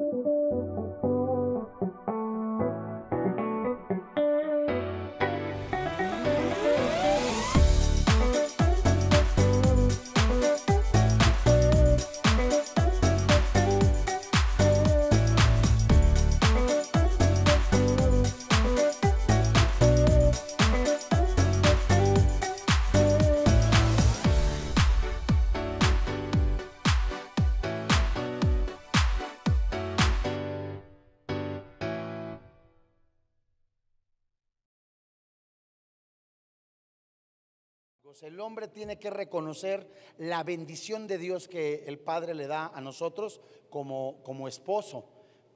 thank you El hombre tiene que reconocer la bendición de Dios que el Padre le da a nosotros como, como esposo.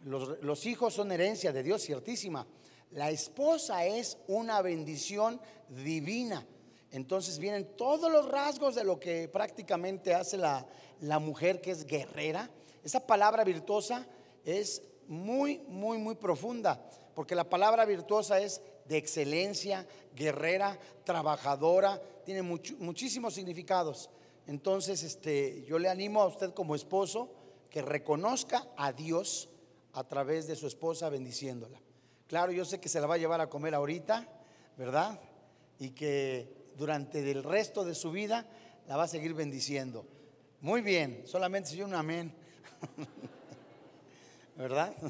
Los, hijos son herencia de Dios, ciertísima. La esposa es una bendición divina. Entonces vienen todos los rasgos de lo que prácticamente hace la mujer que es guerrera. Esa palabra virtuosa es muy, muy, muy profunda, porque la palabra virtuosa es de excelencia, guerrera, trabajadora, tiene muchísimos significados. Entonces, este, yo le animo a usted como esposo que reconozca a Dios a través de su esposa bendiciéndola. Claro, yo sé que se la va a llevar a comer ahorita, ¿verdad? Y que durante el resto de su vida la va a seguir bendiciendo. Muy bien, solamente yo un amén. ¿Verdad?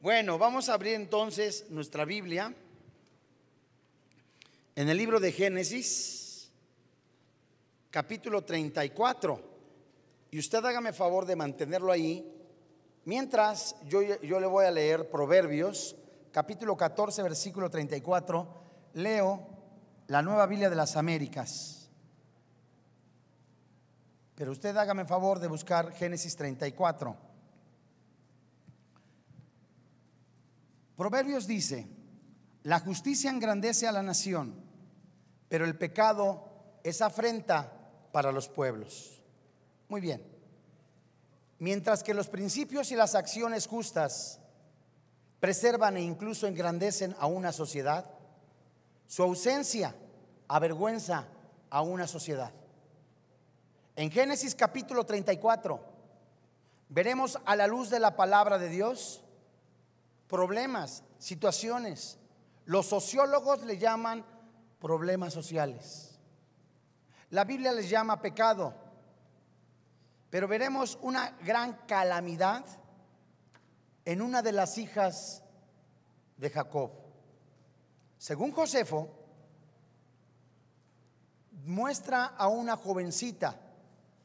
Bueno, vamos a abrir entonces nuestra Biblia en el libro de Génesis, capítulo 34. Y usted hágame favor de mantenerlo ahí, mientras yo, yo le voy a leer Proverbios, capítulo 14, versículo 34. Leo la nueva Biblia de las Américas. Pero usted hágame favor de buscar Génesis 34. Proverbios dice, la justicia engrandece a la nación pero el pecado es afrenta para los pueblos. Muy bien. Mientras que los principios y las acciones justas preservan e incluso engrandecen a una sociedad, su ausencia avergüenza a una sociedad. En Génesis capítulo 34 veremos a la luz de la palabra de Dios problemas, situaciones. Los sociólogos le llaman problemas sociales. La Biblia les llama pecado, pero veremos una gran calamidad en una de las hijas de Jacob. Según Josefo, muestra a una jovencita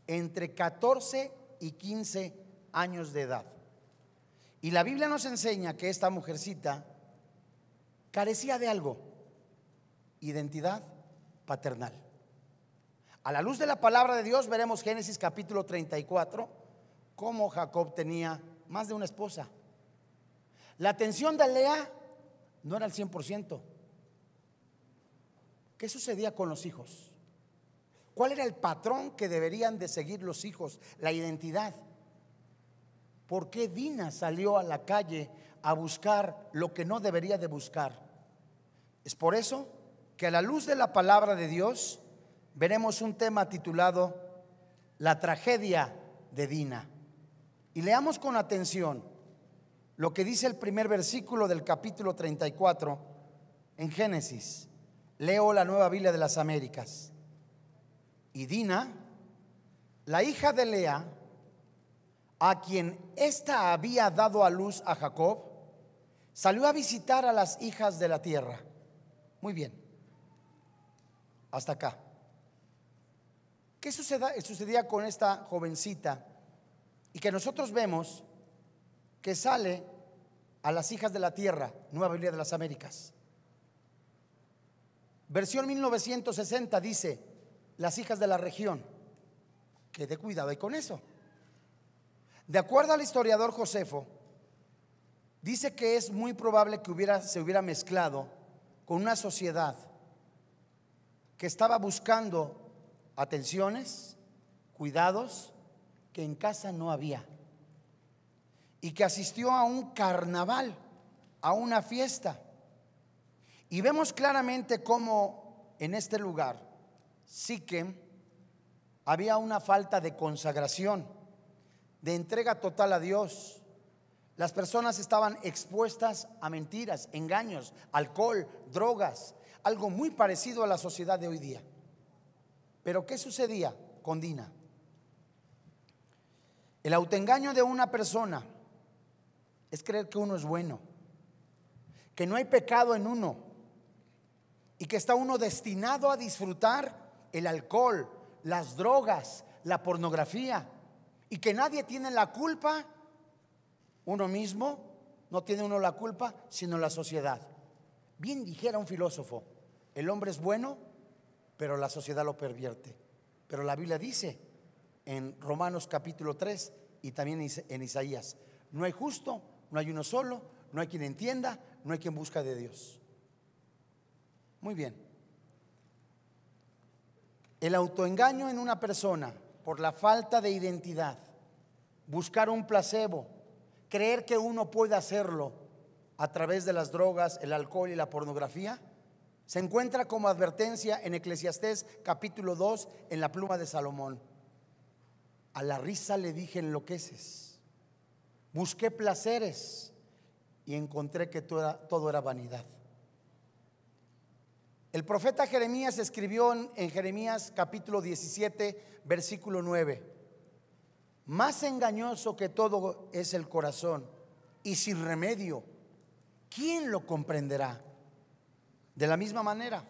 entre 14 y 15 años de edad. Y la Biblia nos enseña que esta mujercita carecía de algo identidad paternal. A la luz de la palabra de Dios veremos Génesis capítulo 34, cómo Jacob tenía más de una esposa. La atención de Lea no era al 100%. ¿Qué sucedía con los hijos? ¿Cuál era el patrón que deberían de seguir los hijos? La identidad. ¿Por qué Dina salió a la calle a buscar lo que no debería de buscar? Es por eso que a la luz de la palabra de Dios veremos un tema titulado La tragedia de Dina. Y leamos con atención lo que dice el primer versículo del capítulo 34 en Génesis. Leo la nueva Biblia de las Américas. Y Dina, la hija de Lea, a quien ésta había dado a luz a Jacob, salió a visitar a las hijas de la tierra. Muy bien hasta acá. ¿Qué sucedía con esta jovencita? Y que nosotros vemos que sale a las hijas de la tierra, Nueva Biblia de las Américas. Versión 1960 dice, las hijas de la región. Que de cuidado y con eso. De acuerdo al historiador Josefo, dice que es muy probable que hubiera, se hubiera mezclado con una sociedad que estaba buscando atenciones, cuidados que en casa no había y que asistió a un carnaval, a una fiesta. Y vemos claramente cómo en este lugar, sí que había una falta de consagración, de entrega total a Dios. Las personas estaban expuestas a mentiras, engaños, alcohol, drogas, algo muy parecido a la sociedad de hoy día. Pero ¿qué sucedía con Dina? El autoengaño de una persona es creer que uno es bueno, que no hay pecado en uno y que está uno destinado a disfrutar el alcohol, las drogas, la pornografía y que nadie tiene la culpa, uno mismo, no tiene uno la culpa, sino la sociedad. Bien dijera un filósofo, el hombre es bueno, pero la sociedad lo pervierte. Pero la Biblia dice en Romanos capítulo 3 y también en Isaías, no hay justo, no hay uno solo, no hay quien entienda, no hay quien busca de Dios. Muy bien. El autoengaño en una persona por la falta de identidad, buscar un placebo, creer que uno puede hacerlo a través de las drogas, el alcohol y la pornografía, se encuentra como advertencia en Eclesiastés capítulo 2 en la pluma de Salomón. A la risa le dije enloqueces. Busqué placeres y encontré que todo era, vanidad. El profeta Jeremías escribió en, en Jeremías capítulo 17, versículo 9. Más engañoso que todo es el corazón y sin remedio. ¿Quién lo comprenderá? De la misma manera,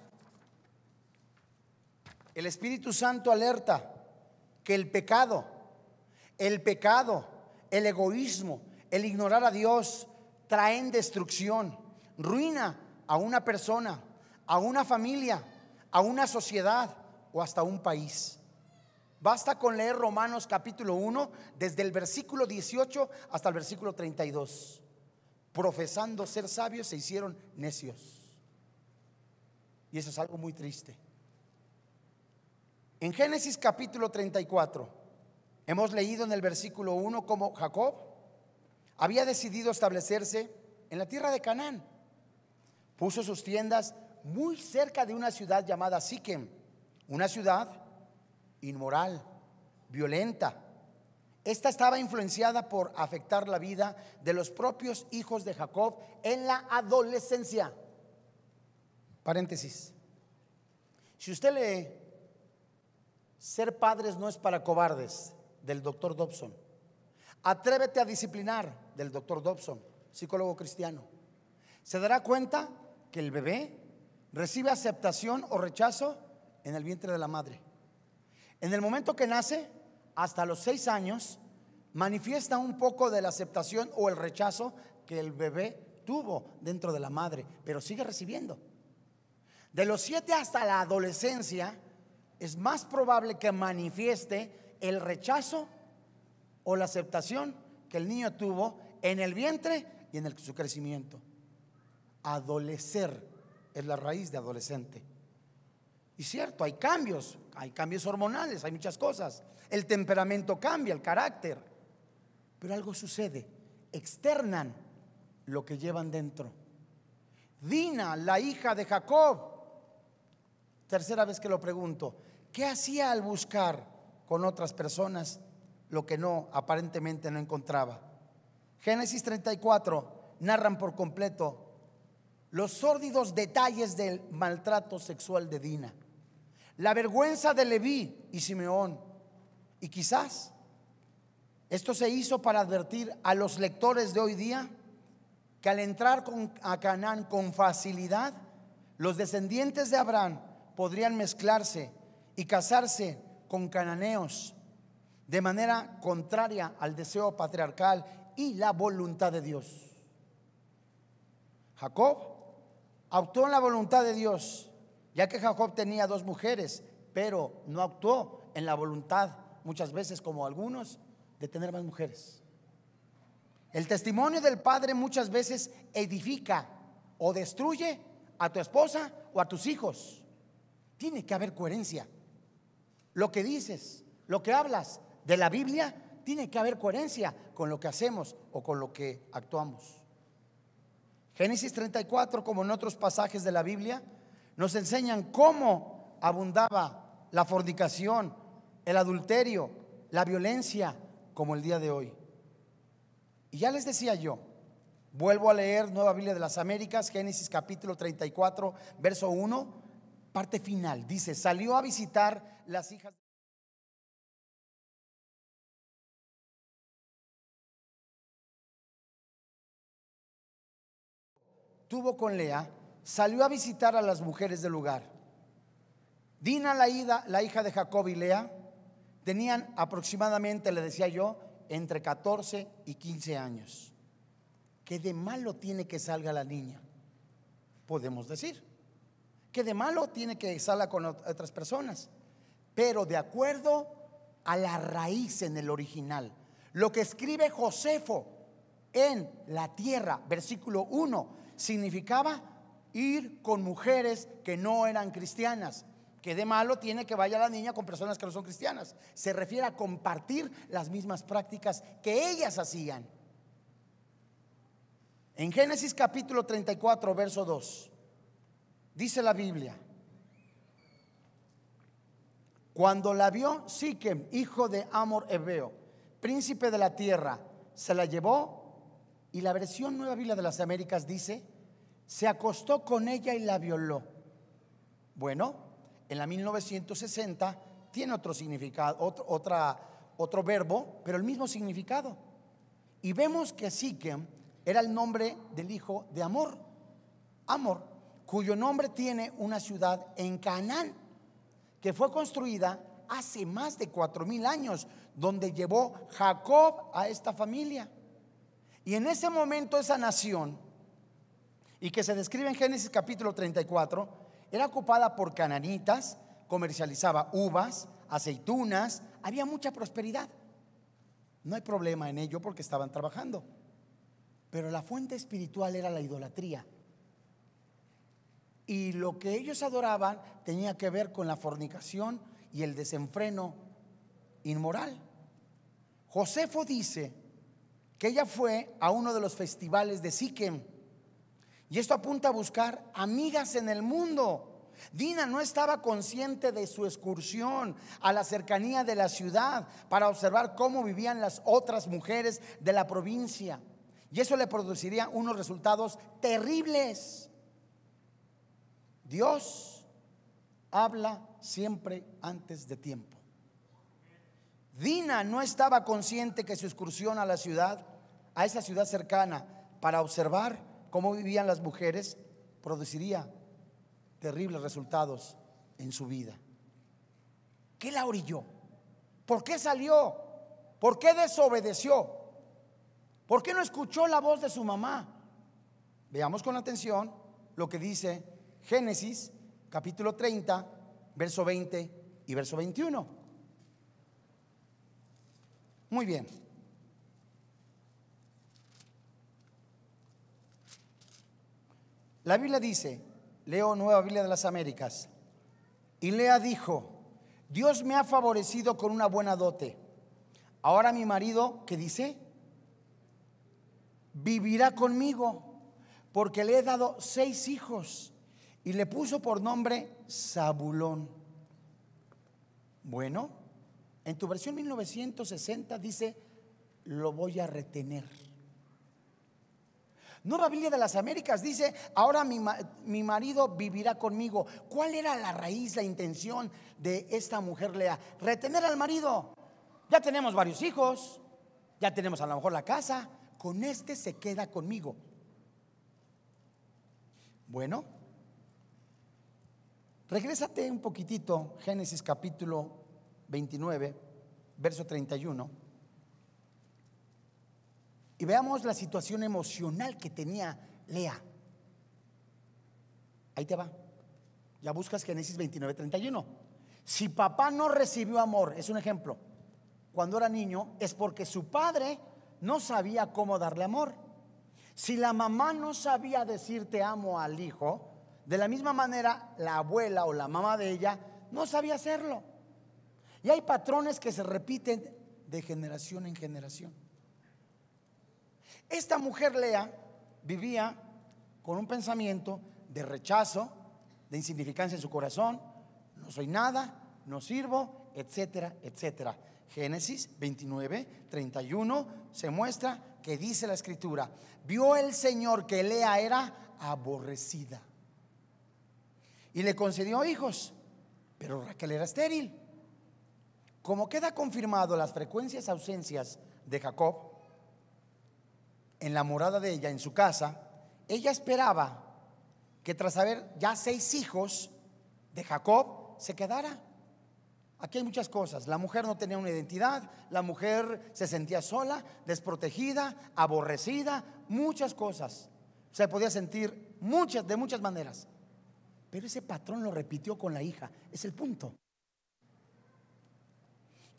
el Espíritu Santo alerta que el pecado, el pecado, el egoísmo, el ignorar a Dios traen destrucción, ruina a una persona, a una familia, a una sociedad o hasta un país. Basta con leer Romanos capítulo 1 desde el versículo 18 hasta el versículo 32. Profesando ser sabios se hicieron necios y eso es algo muy triste. En Génesis capítulo 34, hemos leído en el versículo 1 cómo Jacob había decidido establecerse en la tierra de Canaán. Puso sus tiendas muy cerca de una ciudad llamada Siquem, una ciudad inmoral, violenta. Esta estaba influenciada por afectar la vida de los propios hijos de Jacob en la adolescencia. Paréntesis. Si usted lee Ser padres no es para cobardes del doctor Dobson. Atrévete a disciplinar del doctor Dobson, psicólogo cristiano. Se dará cuenta que el bebé recibe aceptación o rechazo en el vientre de la madre. En el momento que nace, hasta los seis años, manifiesta un poco de la aceptación o el rechazo que el bebé tuvo dentro de la madre, pero sigue recibiendo. De los siete hasta la adolescencia es más probable que manifieste el rechazo o la aceptación que el niño tuvo en el vientre y en su crecimiento. Adolecer es la raíz de adolescente. Y cierto, hay cambios, hay cambios hormonales, hay muchas cosas. El temperamento cambia, el carácter. Pero algo sucede, externan lo que llevan dentro. Dina, la hija de Jacob, tercera vez que lo pregunto, ¿qué hacía al buscar con otras personas lo que no, aparentemente no encontraba? Génesis 34 narran por completo los sórdidos detalles del maltrato sexual de Dina, la vergüenza de Leví y Simeón, y quizás esto se hizo para advertir a los lectores de hoy día que al entrar a Canaán con facilidad, los descendientes de Abraham podrían mezclarse y casarse con cananeos de manera contraria al deseo patriarcal y la voluntad de Dios. Jacob actuó en la voluntad de Dios, ya que Jacob tenía dos mujeres, pero no actuó en la voluntad muchas veces como algunos de tener más mujeres. El testimonio del padre muchas veces edifica o destruye a tu esposa o a tus hijos. Tiene que haber coherencia. Lo que dices, lo que hablas de la Biblia, tiene que haber coherencia con lo que hacemos o con lo que actuamos. Génesis 34, como en otros pasajes de la Biblia, nos enseñan cómo abundaba la fornicación, el adulterio, la violencia, como el día de hoy. Y ya les decía yo, vuelvo a leer Nueva Biblia de las Américas, Génesis capítulo 34, verso 1, parte final. Dice, salió a visitar las hijas. Tuvo con Lea, salió a visitar a las mujeres del lugar. Dina, la, la hija de Jacob y Lea, tenían aproximadamente, le decía yo, entre 14 y 15 años. ¿Qué de malo tiene que salga la niña? Podemos decir. Que de malo tiene que sala con otras personas? Pero de acuerdo a la raíz en el original. Lo que escribe Josefo en la tierra, versículo 1, significaba ir con mujeres que no eran cristianas. Que de malo tiene que vaya la niña con personas que no son cristianas. Se refiere a compartir las mismas prácticas que ellas hacían. En Génesis capítulo 34, verso 2. Dice la Biblia. Cuando la vio Siquem, hijo de Amor Hebreo, príncipe de la tierra, se la llevó y la versión Nueva Biblia de las Américas dice, se acostó con ella y la violó. Bueno, en la 1960 tiene otro significado, otra, otro verbo, pero el mismo significado. Y vemos que Siquem era el nombre del hijo de Amor. Amor cuyo nombre tiene una ciudad en Canaán, que fue construida hace más de cuatro mil años, donde llevó Jacob a esta familia. Y en ese momento esa nación, y que se describe en Génesis capítulo 34, era ocupada por cananitas, comercializaba uvas, aceitunas, había mucha prosperidad. No hay problema en ello porque estaban trabajando. Pero la fuente espiritual era la idolatría y lo que ellos adoraban tenía que ver con la fornicación y el desenfreno inmoral. Josefo dice que ella fue a uno de los festivales de Siquem. Y esto apunta a buscar amigas en el mundo. Dina no estaba consciente de su excursión a la cercanía de la ciudad para observar cómo vivían las otras mujeres de la provincia. Y eso le produciría unos resultados terribles. Dios habla siempre antes de tiempo. Dina no estaba consciente que su excursión a la ciudad, a esa ciudad cercana, para observar cómo vivían las mujeres, produciría terribles resultados en su vida. ¿Qué la orilló? ¿Por qué salió? ¿Por qué desobedeció? ¿Por qué no escuchó la voz de su mamá? Veamos con atención lo que dice Génesis capítulo 30, verso 20 y verso 21. Muy bien. La Biblia dice, leo Nueva Biblia de las Américas, y Lea dijo, Dios me ha favorecido con una buena dote. Ahora mi marido, ¿qué dice? Vivirá conmigo, porque le he dado seis hijos y le puso por nombre Zabulón. Bueno, en tu versión 1960 dice, lo voy a retener. No Biblia de las Américas dice, ahora mi, mi, marido vivirá conmigo. ¿Cuál era la raíz, la intención de esta mujer Lea? Retener al marido. Ya tenemos varios hijos, ya tenemos a lo mejor la casa, con este se queda conmigo. Bueno, Regrésate un poquitito, Génesis capítulo 29, verso 31, y veamos la situación emocional que tenía Lea. Ahí te va. Ya buscas Génesis 29, 31. Si papá no recibió amor, es un ejemplo, cuando era niño, es porque su padre no sabía cómo darle amor. Si la mamá no sabía decir te amo al hijo, de la misma manera, la abuela o la mamá de ella no sabía hacerlo. Y hay patrones que se repiten de generación en generación. Esta mujer Lea vivía con un pensamiento de rechazo, de insignificancia en su corazón, no soy nada, no sirvo, etcétera, etcétera. Génesis 29, 31 se muestra que dice la escritura, vio el Señor que Lea era aborrecida y le concedió hijos, pero Raquel era estéril. Como queda confirmado las frecuencias ausencias de Jacob en la morada de ella, en su casa, ella esperaba que tras haber ya seis hijos de Jacob, se quedara. Aquí hay muchas cosas. La mujer no tenía una identidad, la mujer se sentía sola, desprotegida, aborrecida, muchas cosas. Se podía sentir muchas de muchas maneras. Pero ese patrón lo repitió con la hija. Es el punto.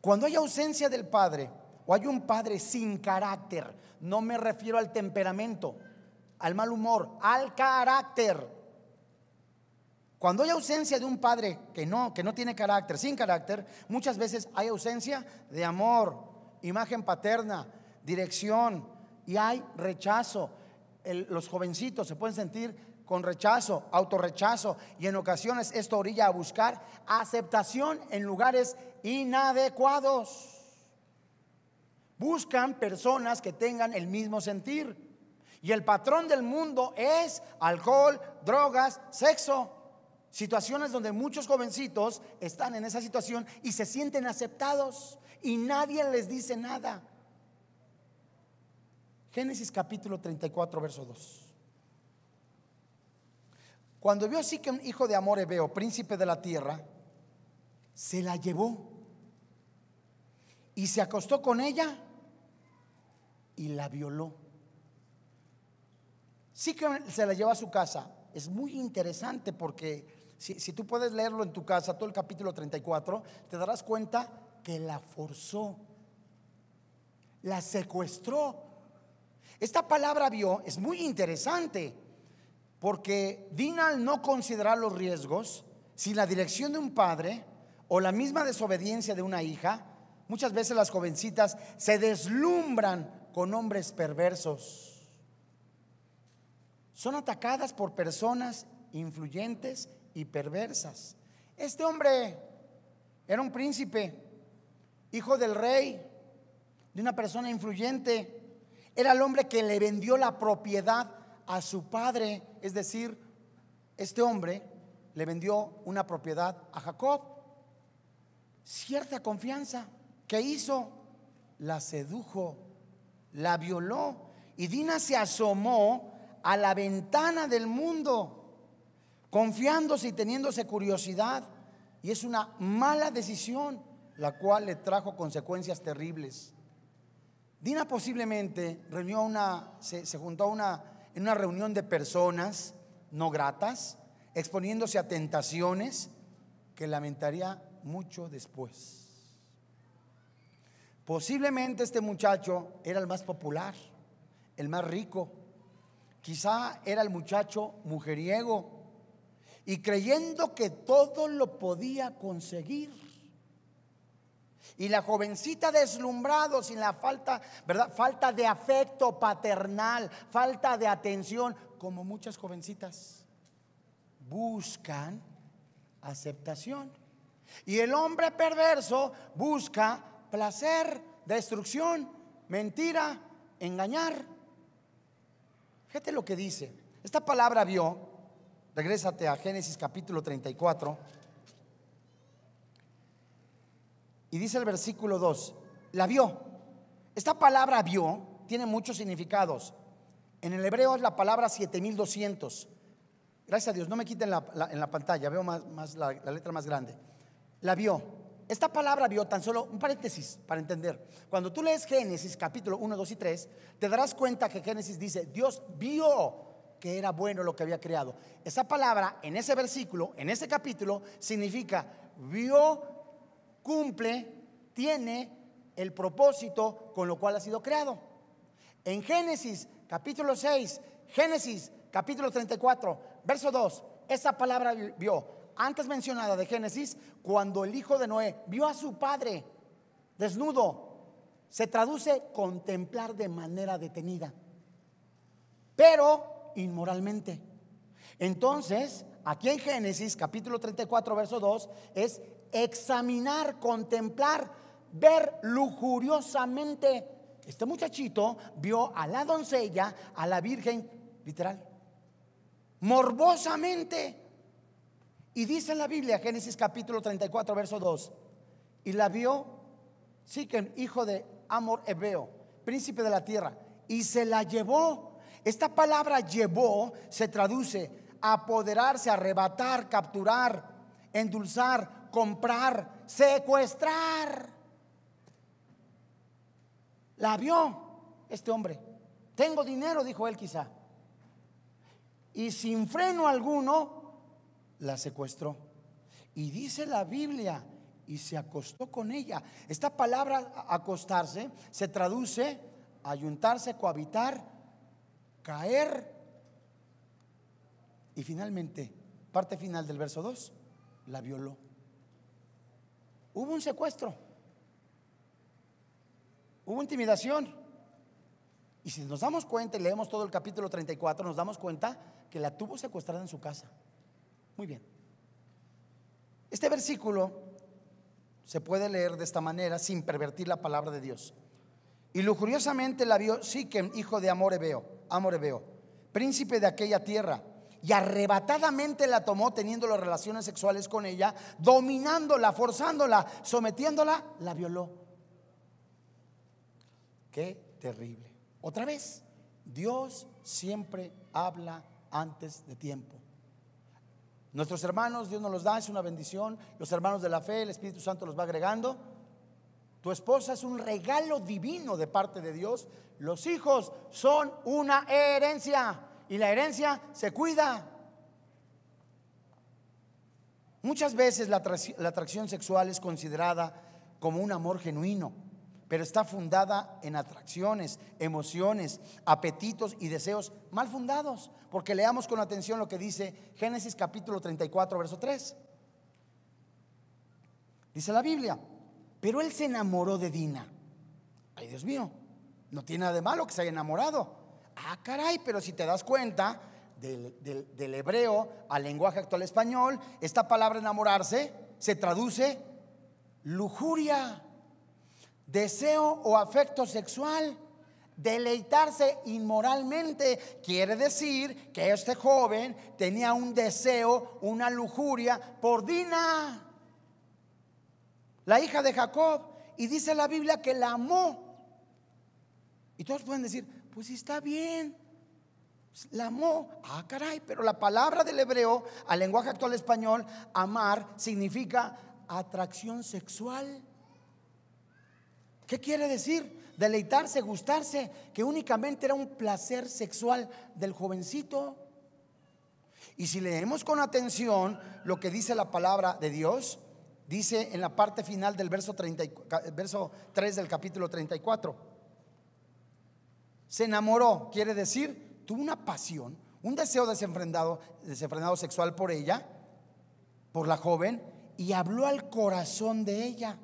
Cuando hay ausencia del padre o hay un padre sin carácter, no me refiero al temperamento, al mal humor, al carácter. Cuando hay ausencia de un padre que no, que no tiene carácter, sin carácter, muchas veces hay ausencia de amor, imagen paterna, dirección y hay rechazo. los jovencitos se pueden sentir con rechazo, autorrechazo y en ocasiones esto orilla a buscar aceptación en lugares inadecuados. Buscan personas que tengan el mismo sentir. Y el patrón del mundo es alcohol, drogas, sexo. Situaciones donde muchos jovencitos están en esa situación y se sienten aceptados y nadie les dice nada. Génesis capítulo 34, verso 2. Cuando vio así que un hijo de amor veo, príncipe de la tierra, se la llevó y se acostó con ella y la violó. Sí que se la llevó a su casa. Es muy interesante porque si, si tú puedes leerlo en tu casa, todo el capítulo 34, te darás cuenta que la forzó, la secuestró. Esta palabra vio es muy interesante porque Dina al no considerar los riesgos, sin la dirección de un padre o la misma desobediencia de una hija, muchas veces las jovencitas se deslumbran con hombres perversos. Son atacadas por personas influyentes y perversas. Este hombre era un príncipe, hijo del rey, de una persona influyente. Era el hombre que le vendió la propiedad a su padre, es decir, este hombre le vendió una propiedad a Jacob. Cierta confianza. ¿Qué hizo? La sedujo, la violó. Y Dina se asomó a la ventana del mundo, confiándose y teniéndose curiosidad. Y es una mala decisión, la cual le trajo consecuencias terribles. Dina posiblemente reunió una, se, se juntó a una en una reunión de personas no gratas, exponiéndose a tentaciones que lamentaría mucho después. Posiblemente este muchacho era el más popular, el más rico. Quizá era el muchacho mujeriego y creyendo que todo lo podía conseguir y la jovencita deslumbrado sin la falta, ¿verdad? Falta de afecto paternal, falta de atención, como muchas jovencitas buscan aceptación. Y el hombre perverso busca placer, destrucción, mentira, engañar. Fíjate lo que dice. Esta palabra vio, regrésate a Génesis capítulo 34. Y dice el versículo 2, la vio. Esta palabra vio tiene muchos significados. En el hebreo es la palabra 7200. Gracias a Dios, no me quiten en la pantalla, veo más, la, la letra más grande. La vio. Esta palabra vio, tan solo un paréntesis para entender. Cuando tú lees Génesis capítulo 1, 2 y 3, te darás cuenta que Génesis dice, Dios vio que era bueno lo que había creado. Esa palabra en ese versículo, en ese capítulo, significa vio cumple, tiene el propósito con lo cual ha sido creado. En Génesis capítulo 6, Génesis capítulo 34, verso 2, esa palabra vio, antes mencionada de Génesis, cuando el hijo de Noé vio a su padre desnudo, se traduce contemplar de manera detenida, pero inmoralmente. Entonces, aquí en Génesis capítulo 34, verso 2, es examinar, contemplar, ver lujuriosamente. Este muchachito vio a la doncella, a la virgen, literal, morbosamente. Y dice en la Biblia, Génesis capítulo 34, verso 2, y la vio que, hijo de Amor Hebreo, príncipe de la tierra, y se la llevó. Esta palabra llevó se traduce apoderarse, arrebatar, capturar, endulzar, comprar, secuestrar. La vio este hombre. Tengo dinero, dijo él quizá. Y sin freno alguno, la secuestró. Y dice la Biblia, y se acostó con ella. Esta palabra acostarse se traduce ayuntarse, cohabitar, caer. Y finalmente, parte final del verso 2, la violó. Hubo un secuestro. Hubo intimidación. Y si nos damos cuenta y leemos todo el capítulo 34, nos damos cuenta que la tuvo secuestrada en su casa. Muy bien. Este versículo se puede leer de esta manera sin pervertir la palabra de Dios. Y lujuriosamente la vio que hijo de Amorebeo, Amorebeo, príncipe de aquella tierra, y arrebatadamente la tomó teniendo las relaciones sexuales con ella, dominándola, forzándola, sometiéndola, la violó. Qué terrible. Otra vez, Dios siempre habla antes de tiempo. Nuestros hermanos, Dios nos los da, es una bendición. Los hermanos de la fe, el Espíritu Santo los va agregando. Tu esposa es un regalo divino de parte de Dios. Los hijos son una herencia y la herencia se cuida. Muchas veces la, atracción sexual es considerada como un amor genuino, pero está fundada en atracciones, emociones, apetitos y deseos mal fundados, porque leamos con atención lo que dice Génesis capítulo 34, verso 3. Dice la Biblia, pero él se enamoró de Dina. Ay, Dios mío, no tiene nada de malo que se haya enamorado. Ah, caray, pero si te das cuenta, del, hebreo al lenguaje actual español, esta palabra enamorarse se traduce lujuria, deseo o afecto sexual, deleitarse inmoralmente. Quiere decir que este joven tenía un deseo, una lujuria por Dina, la hija de Jacob, y dice la Biblia que la amó. Y todos pueden decir, pues está bien. La amó. Ah, caray. Pero la palabra del hebreo al lenguaje actual español, amar, significa atracción sexual. ¿Qué quiere decir? Deleitarse, gustarse, que únicamente era un placer sexual del jovencito. Y si leemos con atención lo que dice la palabra de Dios, dice en la parte final del verso, 30, verso 3 del capítulo 34. Se enamoró, quiere decir, tuvo una pasión, un deseo desenfrenado, desenfrenado sexual por ella, por la joven, y habló al corazón de ella.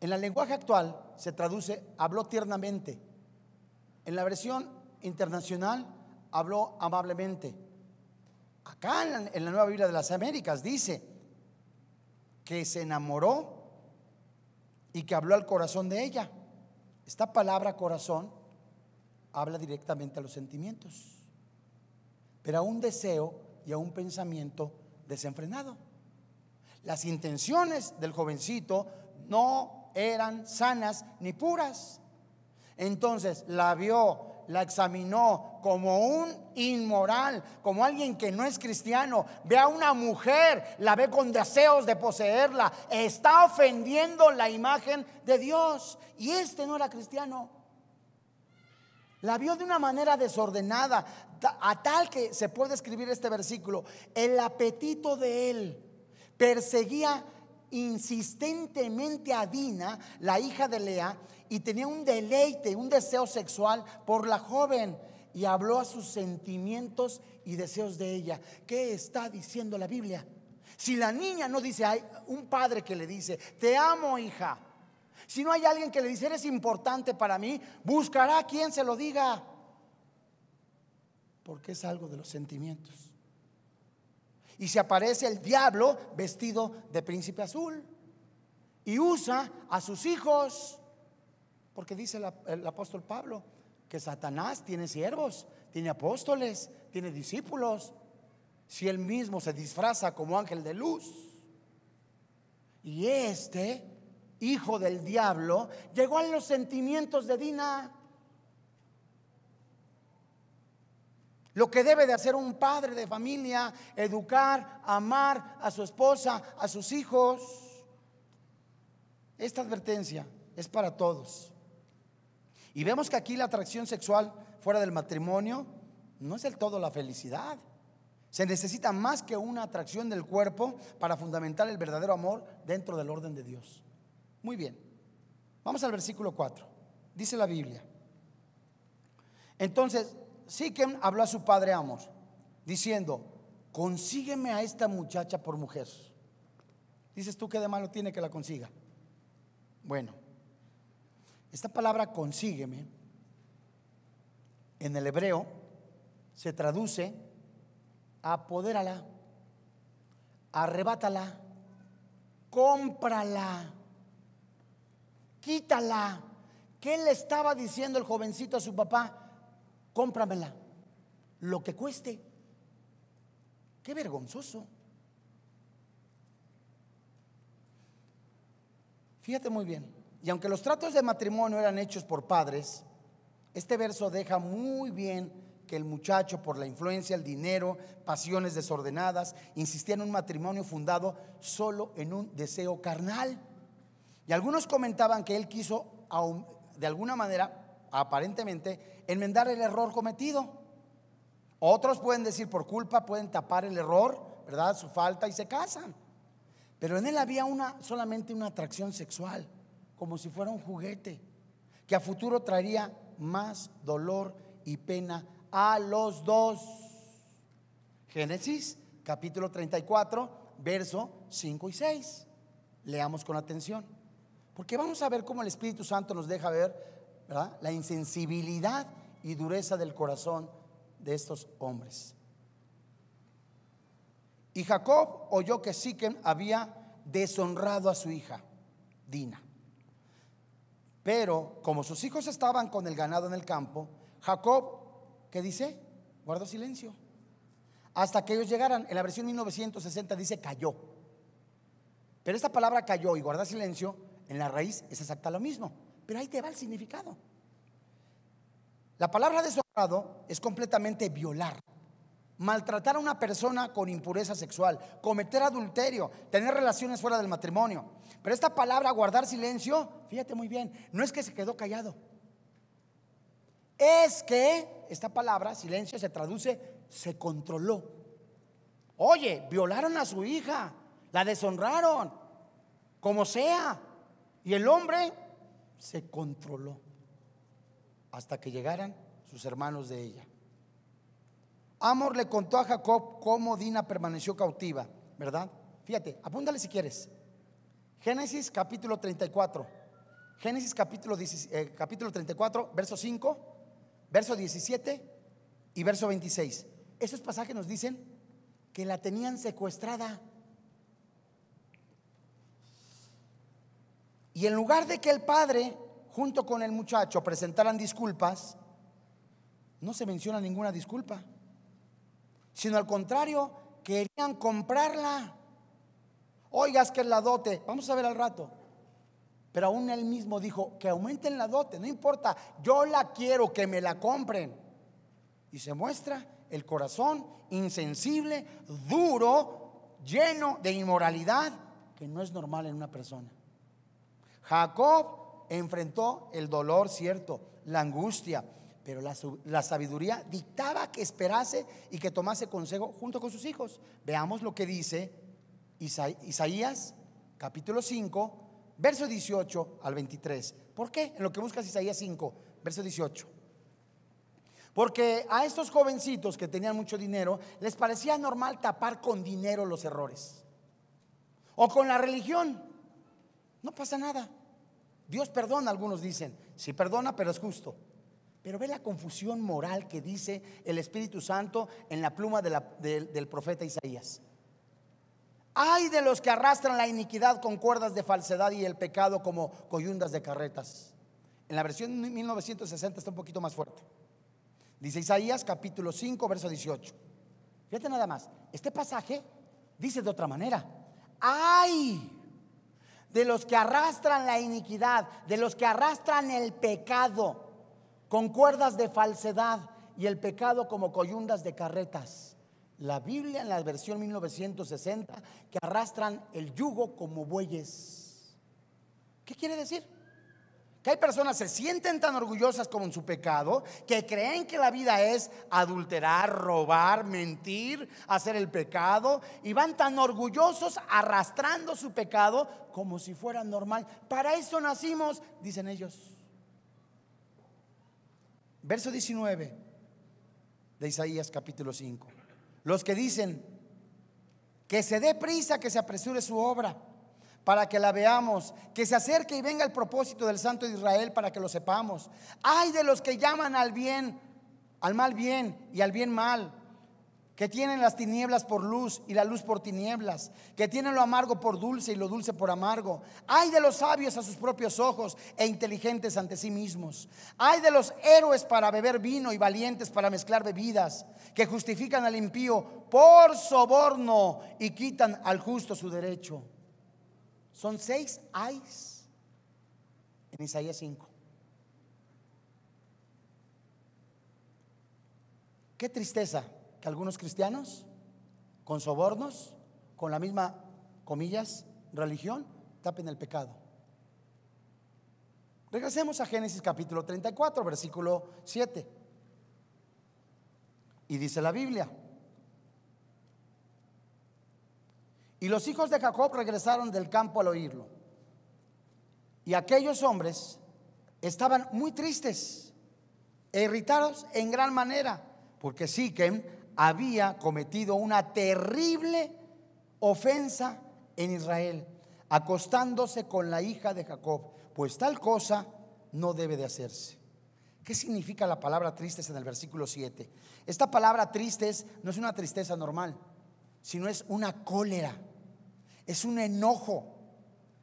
En el lenguaje actual se traduce habló tiernamente. En la versión internacional habló amablemente. Acá en la, Nueva Biblia de las Américas dice que se enamoró y que habló al corazón de ella. Esta palabra corazón habla directamente a los sentimientos, pero a un deseo y a un pensamiento desenfrenado. Las intenciones del jovencito no eran sanas ni puras. Entonces la vio la examinó como un inmoral, como alguien que no es cristiano. Ve a una mujer, la ve con deseos de poseerla, está ofendiendo la imagen de Dios. Y este no era cristiano. La vio de una manera desordenada, a tal que se puede escribir este versículo. El apetito de él perseguía insistentemente a Dina, la hija de Lea, y tenía un deleite, un deseo sexual por la joven. Y habló a sus sentimientos y deseos de ella. ¿Qué está diciendo la Biblia? Si la niña no dice, hay un padre que le dice, te amo hija. Si no hay alguien que le dice, eres importante para mí, buscará quien se lo diga. Porque es algo de los sentimientos. Y se aparece el diablo vestido de príncipe azul. Y usa a sus hijos, porque dice el, apóstol Pablo, que Satanás tiene siervos, tiene apóstoles, tiene discípulos. Si él mismo se disfraza como ángel de luz. Y este hijo del diablo llegó a los sentimientos de Dina. Lo que debe de hacer un padre de familia, educar, amar a su esposa, a sus hijos. Esta advertencia es para todos. Y vemos que aquí la atracción sexual fuera del matrimonio no es del todo la felicidad. Se necesita más que una atracción del cuerpo para fundamentar el verdadero amor dentro del orden de Dios. Muy bien, vamos al versículo 4. Dice la Biblia. Entonces, que habló a su padre Amos, diciendo, consígueme a esta muchacha por mujer. Dices tú que de malo tiene que la consiga. Bueno, esta palabra consígueme en el hebreo se traduce apodérala, arrebátala, cómprala, quítala. ¿Qué le estaba diciendo el jovencito a su papá? cómpramela, lo que cueste. Qué vergonzoso. Fíjate muy bien, y aunque los tratos de matrimonio eran hechos por padres, este verso deja muy bien que el muchacho, por la influencia, el dinero, pasiones desordenadas, insistía en un matrimonio fundado solo en un deseo carnal. Y algunos comentaban que él quiso, de alguna manera, aparentemente, enmendar el error cometido. Otros pueden decir por culpa, pueden tapar el error, ¿verdad? Su falta y se casan. Pero en él había una, solamente una atracción sexual, como si fuera un juguete, que a futuro traería más dolor y pena a los dos. Génesis capítulo 34, verso 5 y 6. Leamos con atención. Porque vamos a ver cómo el Espíritu Santo nos deja ver la insensibilidad y dureza del corazón de estos hombres. Y Jacob oyó que Siquem había deshonrado a su hija, Dina. Pero como sus hijos estaban con el ganado en el campo, Jacob, ¿qué dice? Guardó silencio. Hasta que ellos llegaran, en la versión 1960 dice cayó. Pero esta palabra cayó y guarda silencio, en la raíz es exactamente lo mismo. Pero ahí te va el significado. La palabra deshonrado es completamente violar, maltratar a una persona con impureza sexual, cometer adulterio, tener relaciones fuera del matrimonio. Pero esta palabra guardar silencio, fíjate muy bien, no es que se quedó callado. Es que esta palabra, silencio, se traduce, se controló. Oye, violaron a su hija, la deshonraron, como sea. Y el hombre se controló hasta que llegaran sus hermanos de ella. Amor le contó a Jacob cómo Dina permaneció cautiva, ¿verdad? Fíjate, apúntale si quieres. Génesis capítulo 34. Génesis capítulo, 34, eh, verso 5, verso 17 y verso 26. Esos pasajes nos dicen que la tenían secuestrada. Y en lugar de que el padre, junto con el muchacho, presentaran disculpas, no se menciona ninguna disculpa, sino al contrario, querían comprarla. Oigas que es la dote, vamos a ver al rato. Pero aún él mismo dijo, que aumenten la dote, no importa, yo la quiero, que me la compren. Y se muestra el corazón insensible, duro, lleno de inmoralidad, que no es normal en una persona. Jacob enfrentó el dolor, cierto, la angustia, pero la, sabiduría dictaba que esperase y que tomase consejo junto con sus hijos. Veamos lo que dice Isaías capítulo 5, verso 18 al 23. ¿Por qué? En lo que buscas Isaías 5, verso 18. Porque a estos jovencitos que tenían mucho dinero les parecía normal tapar con dinero los errores. O con la religión. No pasa nada. Dios perdona, algunos dicen. Sí perdona, pero es justo. Pero ve la confusión moral que dice el Espíritu Santo en la pluma del profeta Isaías. Ay de los que arrastran la iniquidad con cuerdas de falsedad y el pecado como coyundas de carretas. En la versión 1960 está un poquito más fuerte. Dice Isaías capítulo 5, verso 18. Fíjate nada más, este pasaje dice de otra manera. Ay de los que arrastran la iniquidad, de los que arrastran el pecado con cuerdas de falsedad y el pecado como coyundas de carretas. La Biblia en la versión 1960, que arrastran el yugo como bueyes. ¿Qué quiere decir? hay personas que se sienten tan orgullosas como en su pecado que creen que la vida es adulterar, robar, mentir, hacer el pecado y van tan orgullosos arrastrando su pecado como si fuera normal. Para eso nacimos, dicen ellos. Verso 19 de Isaías capítulo 5. Los que dicen que se dé prisa, que se apresure su obra para que la veamos, que se acerque y venga el propósito del Santo de Israel para que lo sepamos. Hay de los que llaman al bien, al mal bien y al bien mal, que tienen las tinieblas por luz y la luz por tinieblas, que tienen lo amargo por dulce y lo dulce por amargo. Hay de los sabios a sus propios ojos e inteligentes ante sí mismos. Hay de los héroes para beber vino y valientes para mezclar bebidas, que justifican al impío por soborno y quitan al justo su derecho. Son seis eyes en Isaías 5. Qué tristeza que algunos cristianos, con sobornos, con la misma, comillas, religión, tapen el pecado. Regresemos a Génesis capítulo 34, versículo 7. Y dice la Biblia, Y los hijos de Jacob regresaron del campo al oírlo. Y aquellos hombres estaban muy tristes e irritados en gran manera, porque Siquem había cometido una terrible ofensa en Israel, acostándose con la hija de Jacob, pues tal cosa no debe de hacerse. ¿Qué significa la palabra tristes en el versículo 7? Esta palabra tristes no es una tristeza normal, sino es una cólera es un enojo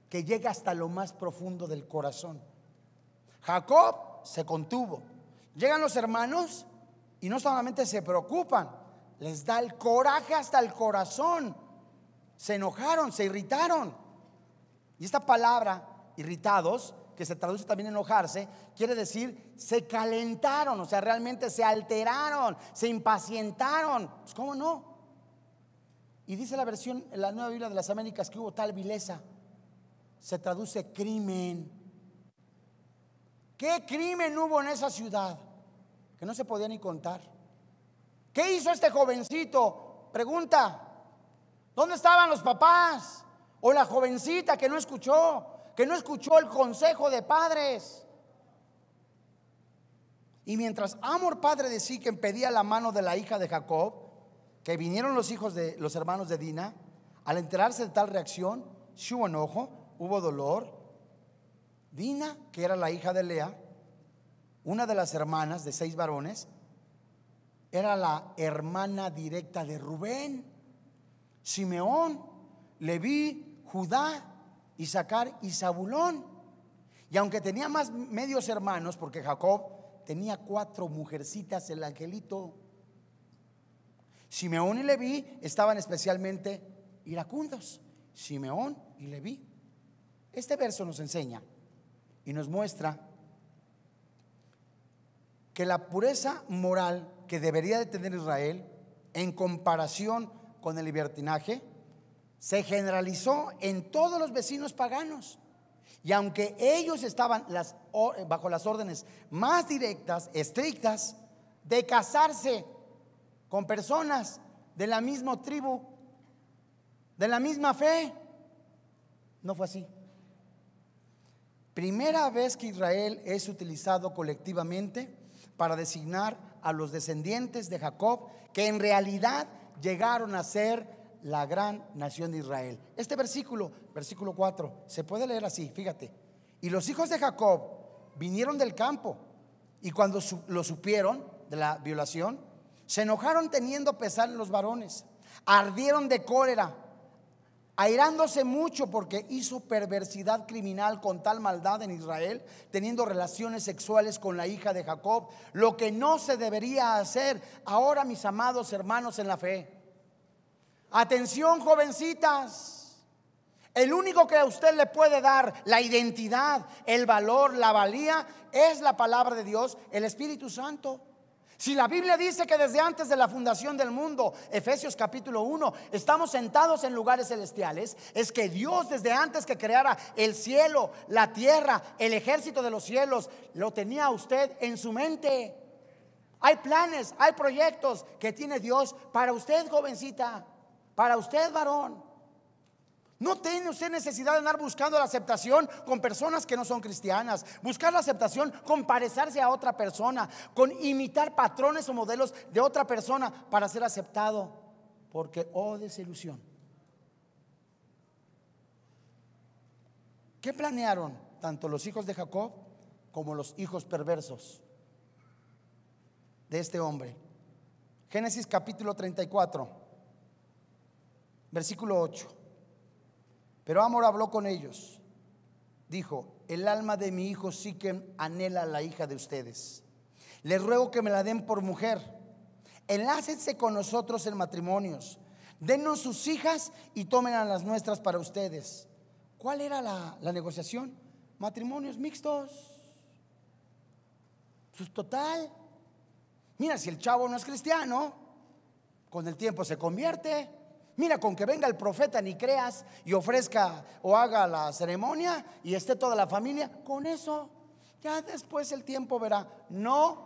que llega hasta lo más profundo del corazón. Jacob se contuvo. Llegan los hermanos y no solamente se preocupan, les da el coraje hasta el corazón. Se enojaron, se irritaron. Y esta palabra, irritados, que se traduce también enojarse, quiere decir se calentaron, o sea, realmente se alteraron, se impacientaron. Pues, ¿Cómo no? Y dice la versión, en la Nueva Biblia de las Américas, que hubo tal vileza. Se traduce crimen. ¿Qué crimen hubo en esa ciudad? Que no se podía ni contar. ¿Qué hizo este jovencito? Pregunta. ¿Dónde estaban los papás? O la jovencita que no escuchó, que no escuchó el consejo de padres. Y mientras Amor, padre de Siquem, pedía la mano de la hija de Jacob, que vinieron los hijos de los hermanos de Dina, al enterarse de tal reacción, si hubo enojo, hubo dolor. Dina, que era la hija de Lea, una de las hermanas de seis varones, era la hermana directa de Rubén, Simeón, Leví, Judá, Isaacar y Zabulón. Y aunque tenía más medios hermanos, porque Jacob tenía cuatro mujercitas, el angelito, Simeón y Leví estaban especialmente iracundos. Simeón y Leví. Este verso nos enseña y nos muestra que la pureza moral que debería de tener Israel en comparación con el libertinaje se generalizó en todos los vecinos paganos. Y aunque ellos estaban bajo las órdenes más directas, estrictas, de casarse con personas de la misma tribu, de la misma fe. No fue así. Primera vez que Israel es utilizado colectivamente para designar a los descendientes de Jacob, que en realidad llegaron a ser la gran nación de Israel. Este versículo, versículo 4, se puede leer así, fíjate. Y los hijos de Jacob vinieron del campo y cuando lo supieron de la violación, se enojaron teniendo pesar en los varones, ardieron de cólera, airándose mucho porque hizo perversidad criminal con tal maldad en Israel, teniendo relaciones sexuales con la hija de Jacob, lo que no se debería hacer ahora, mis amados hermanos en la fe. Atención, jovencitas. El único que a usted le puede dar la identidad, el valor, la valía, es la palabra de Dios, el Espíritu Santo. Si la Biblia dice que desde antes de la fundación del mundo, Efesios capítulo 1, estamos sentados en lugares celestiales, es que Dios desde antes que creara el cielo, la tierra, el ejército de los cielos, lo tenía usted en su mente. Hay planes, hay proyectos que tiene Dios para usted, jovencita, para usted, varón. No tiene usted necesidad de andar buscando la aceptación con personas que no son cristianas. Buscar la aceptación con parecerse a otra persona, con imitar patrones o modelos de otra persona para ser aceptado. Porque, oh desilusión. ¿Qué planearon tanto los hijos de Jacob como los hijos perversos de este hombre? Génesis capítulo 34, versículo 8. Pero Amor habló con ellos. Dijo, el alma de mi hijo que anhela a la hija de ustedes. Les ruego que me la den por mujer. Enlácense con nosotros en matrimonios. Denos sus hijas y tomen a las nuestras para ustedes. ¿Cuál era la, negociación? Matrimonios mixtos. Pues, total. Mira, si el chavo no es cristiano, con el tiempo se convierte. Mira, con que venga el profeta ni creas y ofrezca o haga la ceremonia y esté toda la familia, con eso ya después el tiempo verá. No,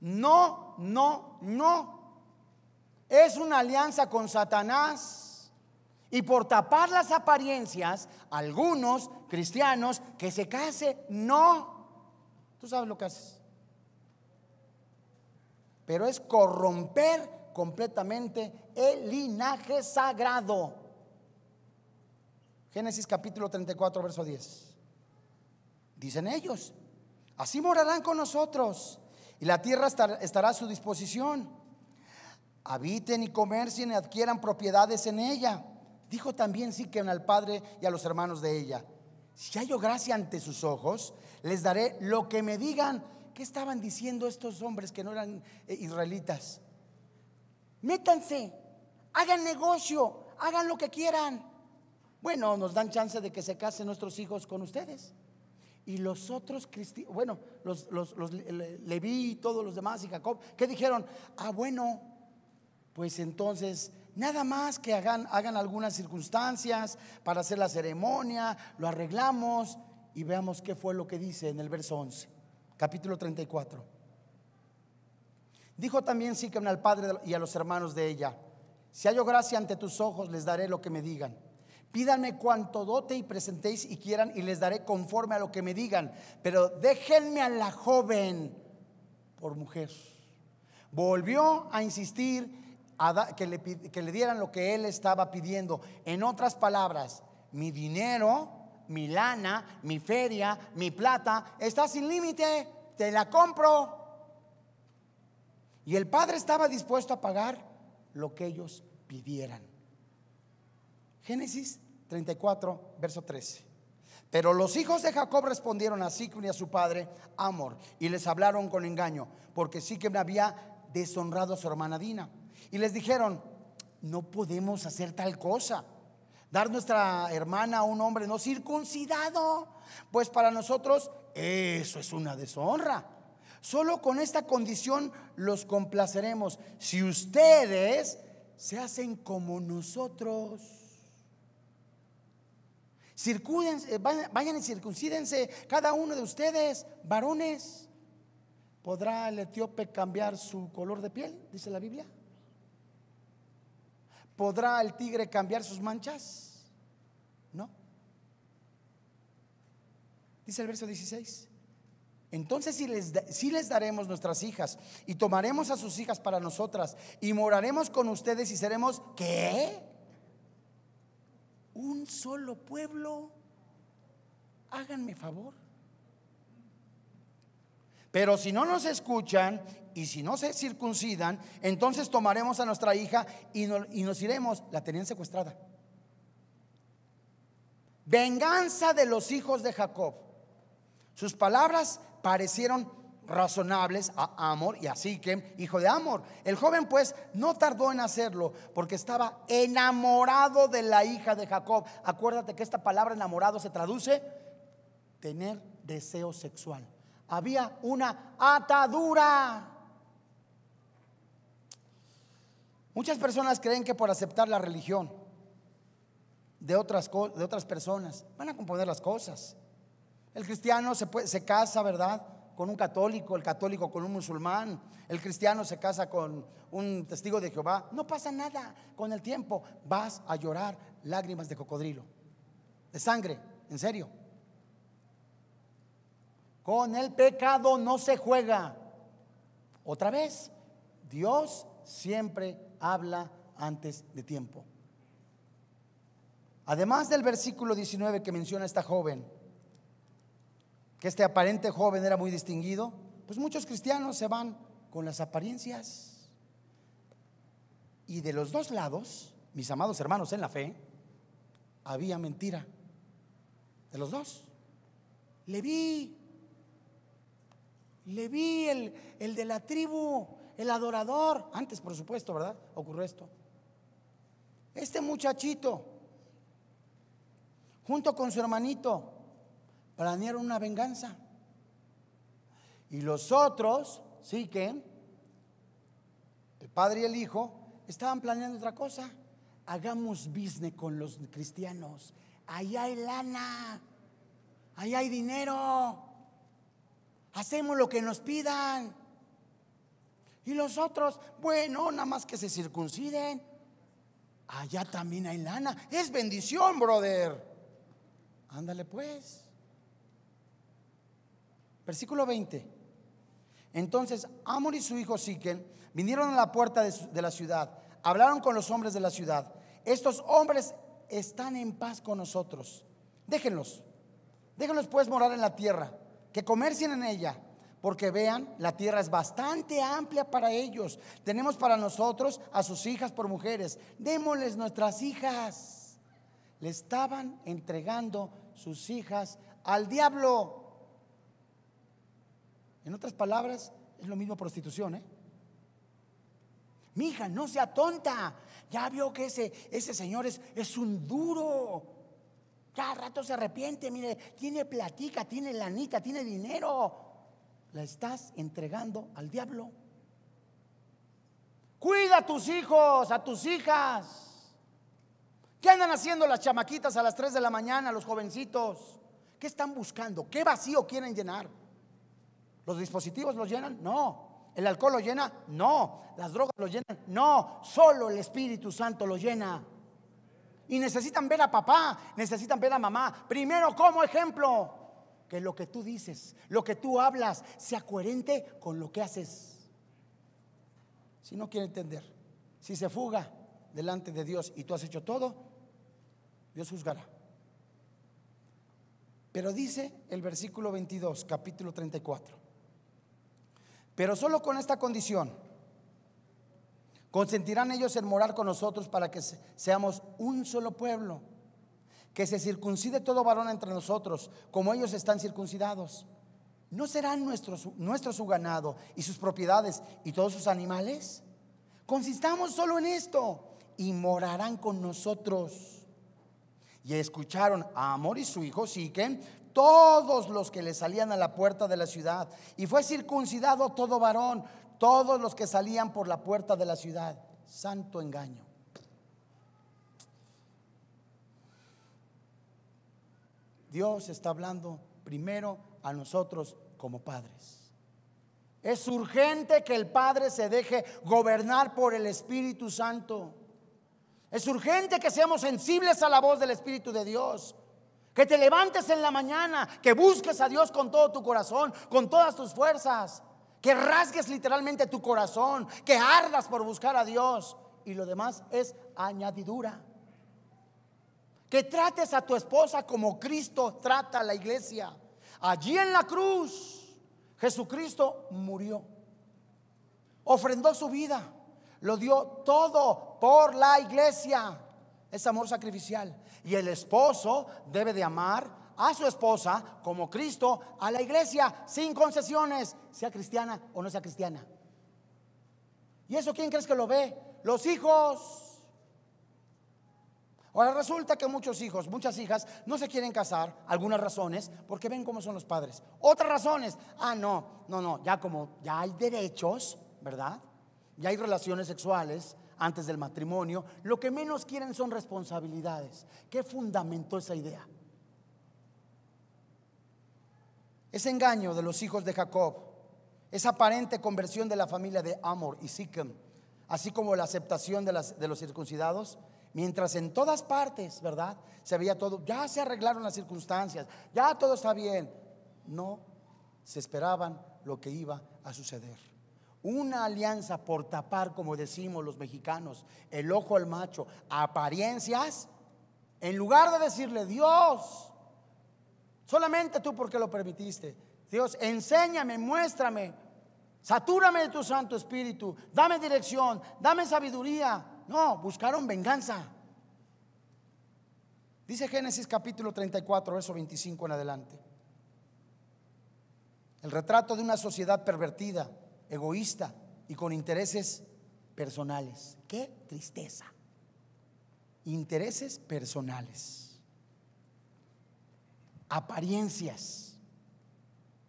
no, no, no. Es una alianza con Satanás. Y por tapar las apariencias, algunos cristianos que se case, no. Tú sabes lo que haces. Pero es corromper completamente el linaje sagrado. Génesis capítulo 34, verso 10. Dicen ellos, así morarán con nosotros y la tierra estará a su disposición. Habiten y comercien y adquieran propiedades en ella. Dijo también sí que al padre y a los hermanos de ella, si hallo gracia ante sus ojos, les daré lo que me digan. ¿Qué estaban diciendo estos hombres que no eran eh, israelitas? métanse, hagan negocio, hagan lo que quieran. Bueno, nos dan chance de que se casen nuestros hijos con ustedes. Y los otros cristianos, bueno, los, los, los y todos los demás y Jacob, ¿qué dijeron? Ah, bueno, pues entonces Nada más que hagan, hagan, algunas circunstancias para hacer la ceremonia, lo arreglamos y veamos qué fue lo que dice en el verso 11, capítulo 34. Dijo también Siquem al padre y a los hermanos de ella, si hallo gracia ante tus ojos, les daré lo que me digan. Pídanme cuanto dote y presentéis y quieran y les daré conforme a lo que me digan, pero déjenme a la joven por mujer. Volvió a insistir que, que le dieran lo que él estaba pidiendo. En otras palabras, mi dinero, mi lana, mi feria, mi plata, está sin límite, te la compro. Y el Padre estaba dispuesto a pagar lo que ellos pidieran. Génesis 34, verso 13. Pero los hijos de Jacob respondieron a Siquem y a su padre Amor y les hablaron con engaño, porque Siquem había deshonrado a su hermana Dina. Y les dijeron, no podemos hacer tal cosa, dar nuestra hermana a un hombre no circuncidado, pues para nosotros eso es una deshonra. Solo con esta condición los complaceremos. Si ustedes se hacen como nosotros. Circúdense, eh, vayan y circuncídense cada uno de ustedes, varones. ¿Podrá el etíope cambiar su color de piel? Dice la Biblia. ¿Podrá el tigre cambiar sus manchas? No. Dice el verso 16. Entonces si les, si les daremos nuestras hijas y tomaremos a sus hijas para nosotras y moraremos con ustedes y seremos, ¿qué? Un solo pueblo. Háganme favor. Pero si no nos escuchan y si no se circuncidan, entonces tomaremos a nuestra hija y, y nos iremos. La tenían secuestrada. Venganza de los hijos de Jacob. Sus palabras parecieron razonables a Amor y a que hijo de Amor. El joven pues no tardó en hacerlo porque estaba enamorado de la hija de Jacob. Acuérdate que esta palabra enamorado se traduce tener deseo sexual. Había una atadura. Muchas personas creen que por aceptar la religión de otras, de otras personas van a componer las cosas. El cristiano se, se casa, ¿verdad? Con un católico, el católico con un musulmán, el cristiano se casa con un testigo de Jehová. No pasa nada con el tiempo. Vas a llorar lágrimas de cocodrilo, de sangre, en serio. Con el pecado no se juega. Otra vez, Dios siempre habla antes de tiempo. Además del versículo 19 que menciona esta joven, que este aparente joven era muy distinguido, pues muchos cristianos se van con las apariencias. Y de los dos lados, mis amados hermanos en la fe, había mentira. De los dos. Le vi, le vi el, el de la tribu, el adorador. Antes, por supuesto, ¿verdad? Ocurrió esto. Este muchachito, junto con su hermanito, planearon una venganza. Y los otros, sí que, el padre y el hijo, estaban planeando otra cosa. Hagamos business con los cristianos. Allá hay lana, allá hay dinero. Hacemos lo que nos pidan. Y los otros, bueno, nada más que se circunciden. Allá también hay lana. Es bendición, brother. Ándale pues. Versículo 20. Entonces Amor y su hijo Siquen vinieron a la puerta de, de la ciudad, hablaron con los hombres de la ciudad. Estos hombres están en paz con nosotros. Déjenlos. Déjenlos pues morar en la tierra, que comercien en ella, porque vean, la tierra es bastante amplia para ellos. Tenemos para nosotros a sus hijas por mujeres. Démosles nuestras hijas. Le estaban entregando sus hijas al diablo. En otras palabras, es lo mismo prostitución, ¿eh? Mija, no sea tonta. Ya vio que ese, ese señor es, es un duro. Cada rato se arrepiente, mire, tiene platica, tiene lanita, tiene dinero. La estás entregando al diablo. Cuida a tus hijos, a tus hijas. ¿Qué andan haciendo las chamaquitas a las 3 de la mañana, los jovencitos? ¿Qué están buscando? ¿Qué vacío quieren llenar? ¿Los dispositivos los llenan? No. ¿El alcohol lo llena? No. ¿Las drogas lo llenan? No. Solo el Espíritu Santo lo llena. Y necesitan ver a papá, necesitan ver a mamá. Primero como ejemplo, que lo que tú dices, lo que tú hablas, sea coherente con lo que haces. Si no quiere entender, si se fuga delante de Dios y tú has hecho todo, Dios juzgará. Pero dice el versículo 22, capítulo 34. Pero solo con esta condición. Consentirán ellos en morar con nosotros para que seamos un solo pueblo. Que se circuncide todo varón entre nosotros, como ellos están circuncidados. ¿No serán nuestros su ganado y sus propiedades y todos sus animales? Consistamos solo en esto y morarán con nosotros. Y escucharon a Amor y su hijo Sique todos los que le salían a la puerta de la ciudad. Y fue circuncidado todo varón, todos los que salían por la puerta de la ciudad. Santo engaño. Dios está hablando primero a nosotros como padres. Es urgente que el Padre se deje gobernar por el Espíritu Santo. Es urgente que seamos sensibles a la voz del Espíritu de Dios. Que te levantes en la mañana, que busques a Dios con todo tu corazón, con todas tus fuerzas, que rasgues literalmente tu corazón, que ardas por buscar a Dios. Y lo demás es añadidura. Que trates a tu esposa como Cristo trata a la iglesia. Allí en la cruz, Jesucristo murió, ofrendó su vida, lo dio todo por la iglesia. Es amor sacrificial. Y el esposo debe de amar a su esposa como Cristo a la iglesia sin concesiones, sea cristiana o no sea cristiana. ¿Y eso quién crees que lo ve? Los hijos. Ahora resulta que muchos hijos, muchas hijas no se quieren casar, algunas razones, porque ven cómo son los padres. Otras razones, ah, no, no, no, ya como ya hay derechos, ¿verdad? Ya hay relaciones sexuales, antes del matrimonio, lo que menos quieren son responsabilidades. ¿Qué fundamentó esa idea? Ese engaño de los hijos de Jacob, esa aparente conversión de la familia de Amor y Sikem, así como la aceptación de, de los circuncidados, mientras en todas partes, ¿verdad? Se veía todo, ya se arreglaron las circunstancias, ya todo está bien. No se esperaban lo que iba a suceder. Una alianza por tapar, como decimos los mexicanos, el ojo al macho, apariencias, en lugar de decirle, Dios, solamente tú porque lo permitiste, Dios, enséñame, muéstrame, satúrame de tu Santo Espíritu, dame dirección, dame sabiduría. No, buscaron venganza. Dice Génesis capítulo 34, verso 25 en adelante. El retrato de una sociedad pervertida egoísta y con intereses personales. Qué tristeza. Intereses personales. Apariencias.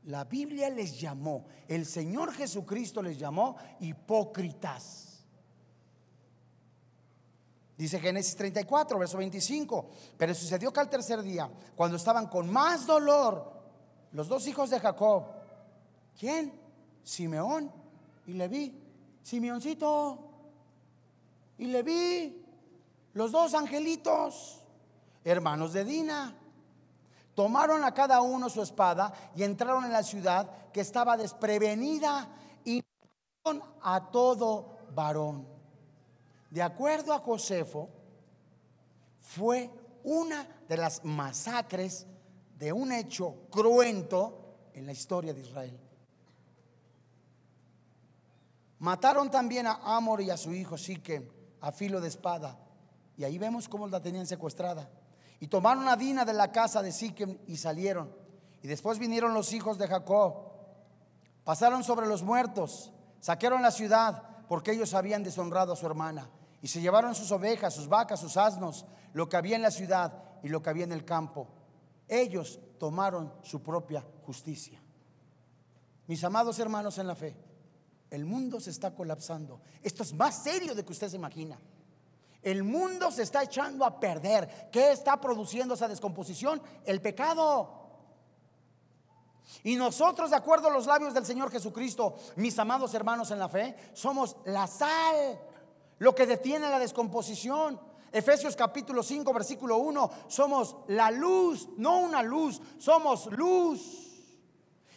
La Biblia les llamó, el Señor Jesucristo les llamó hipócritas. Dice Génesis 34, verso 25. Pero sucedió que al tercer día, cuando estaban con más dolor, los dos hijos de Jacob, ¿quién? Simeón y vi Simeoncito y le vi los dos angelitos, hermanos de Dina. Tomaron a cada uno su espada y entraron en la ciudad que estaba desprevenida y a todo varón. De acuerdo a Josefo, fue una de las masacres de un hecho cruento en la historia de Israel. Mataron también a Amor y a su hijo Siquem a filo de espada. Y ahí vemos cómo la tenían secuestrada. Y tomaron a Dina de la casa de Siquem y salieron. Y después vinieron los hijos de Jacob. Pasaron sobre los muertos, saquearon la ciudad porque ellos habían deshonrado a su hermana. Y se llevaron sus ovejas, sus vacas, sus asnos, lo que había en la ciudad y lo que había en el campo. Ellos tomaron su propia justicia. Mis amados hermanos en la fe, el mundo se está colapsando. Esto es más serio de que usted se imagina. El mundo se está echando a perder. ¿Qué está produciendo esa descomposición? El pecado. Y nosotros, de acuerdo a los labios del Señor Jesucristo, mis amados hermanos en la fe, somos la sal, lo que detiene la descomposición. Efesios capítulo 5, versículo 1, somos la luz, no una luz, somos luz.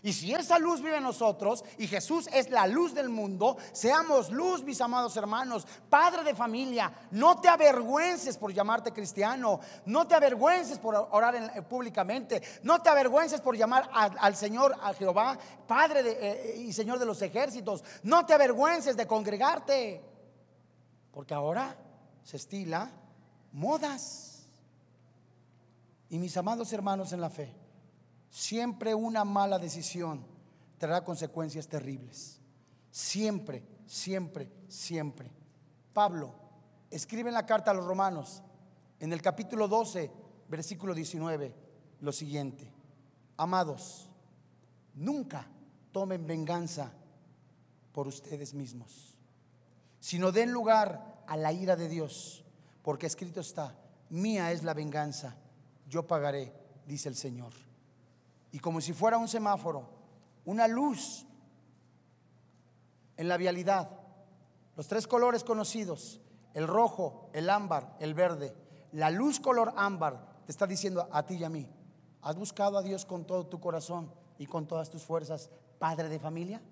Y si esa luz vive en nosotros y Jesús es la luz del mundo, seamos luz, mis amados hermanos, padre de familia, no te avergüences por llamarte cristiano, no te avergüences por orar eh, públicamente, no te avergüences por llamar al Señor, a Jehová, Padre eh, y Señor de los ejércitos, no te avergüences de congregarte, porque ahora se estila modas. Y mis amados hermanos en la fe. Siempre una mala decisión traerá consecuencias terribles. Siempre, siempre, siempre. Pablo escribe en la carta a los romanos, en el capítulo 12, versículo 19, lo siguiente. Amados, nunca tomen venganza por ustedes mismos, sino den lugar a la ira de Dios, porque escrito está, mía es la venganza, yo pagaré, dice el Señor y como si fuera un semáforo, una luz en la vialidad. Los tres colores conocidos, el rojo, el ámbar, el verde. La luz color ámbar te está diciendo a ti y a mí, ¿has buscado a Dios con todo tu corazón y con todas tus fuerzas, padre de familia?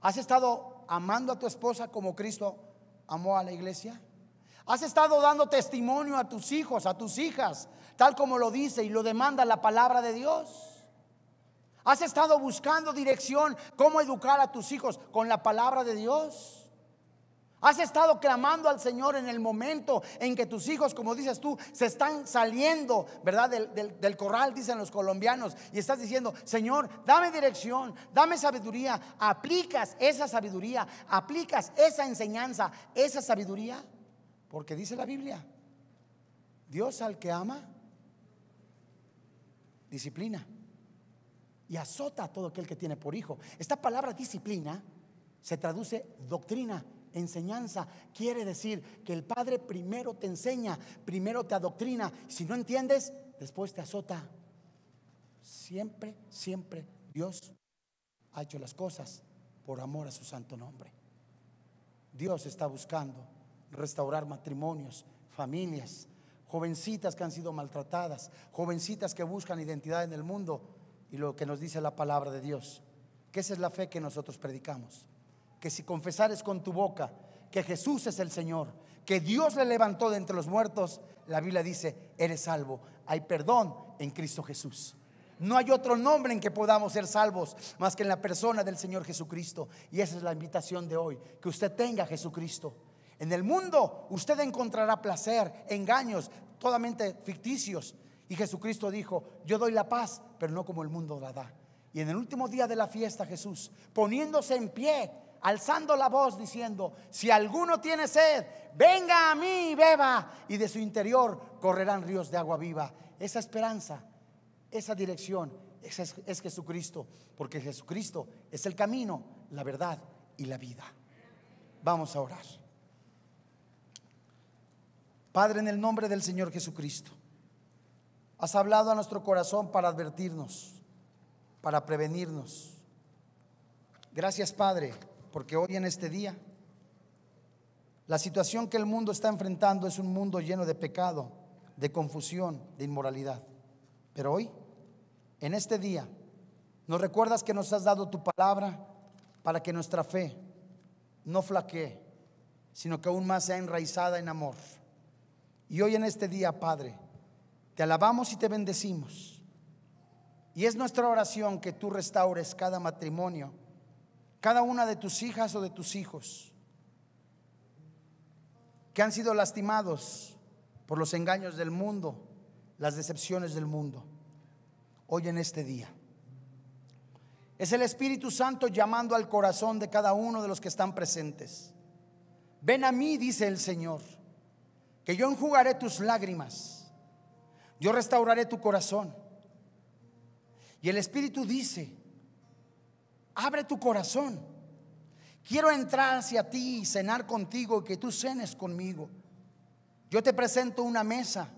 ¿Has estado amando a tu esposa como Cristo amó a la iglesia? Has estado dando testimonio a tus hijos, a tus hijas, tal como lo dice y lo demanda la palabra de Dios. Has estado buscando dirección, cómo educar a tus hijos con la palabra de Dios. Has estado clamando al Señor en el momento en que tus hijos, como dices tú, se están saliendo, ¿verdad? Del, del corral, dicen los colombianos, y estás diciendo, Señor, dame dirección, dame sabiduría, aplicas esa sabiduría, aplicas esa enseñanza, esa sabiduría. Porque dice la Biblia, Dios al que ama, disciplina y azota a todo aquel que tiene por hijo. Esta palabra disciplina se traduce doctrina, enseñanza. Quiere decir que el Padre primero te enseña, primero te adoctrina. Si no entiendes, después te azota. Siempre, siempre Dios ha hecho las cosas por amor a su santo nombre. Dios está buscando restaurar matrimonios, familias, jovencitas que han sido maltratadas, jovencitas que buscan identidad en el mundo y lo que nos dice la palabra de Dios, que esa es la fe que nosotros predicamos, que si confesares con tu boca que Jesús es el Señor, que Dios le levantó de entre los muertos, la Biblia dice, eres salvo, hay perdón en Cristo Jesús. No hay otro nombre en que podamos ser salvos más que en la persona del Señor Jesucristo. Y esa es la invitación de hoy, que usted tenga a Jesucristo en el mundo usted encontrará placer, engaños, totalmente ficticios. Y Jesucristo dijo, yo doy la paz, pero no como el mundo la da. Y en el último día de la fiesta Jesús, poniéndose en pie, alzando la voz, diciendo, si alguno tiene sed, venga a mí y beba, y de su interior correrán ríos de agua viva. Esa esperanza, esa dirección, es, es Jesucristo, porque Jesucristo es el camino, la verdad y la vida. Vamos a orar. Padre, en el nombre del Señor Jesucristo, has hablado a nuestro corazón para advertirnos, para prevenirnos. Gracias, Padre, porque hoy en este día, la situación que el mundo está enfrentando es un mundo lleno de pecado, de confusión, de inmoralidad. Pero hoy, en este día, nos recuerdas que nos has dado tu palabra para que nuestra fe no flaquee, sino que aún más sea enraizada en amor. Y hoy en este día, Padre, te alabamos y te bendecimos. Y es nuestra oración que tú restaures cada matrimonio, cada una de tus hijas o de tus hijos que han sido lastimados por los engaños del mundo, las decepciones del mundo, hoy en este día. Es el Espíritu Santo llamando al corazón de cada uno de los que están presentes. Ven a mí, dice el Señor que yo enjugaré tus lágrimas, yo restauraré tu corazón. Y el Espíritu dice, abre tu corazón, quiero entrar hacia ti y cenar contigo y que tú cenes conmigo. Yo te presento una mesa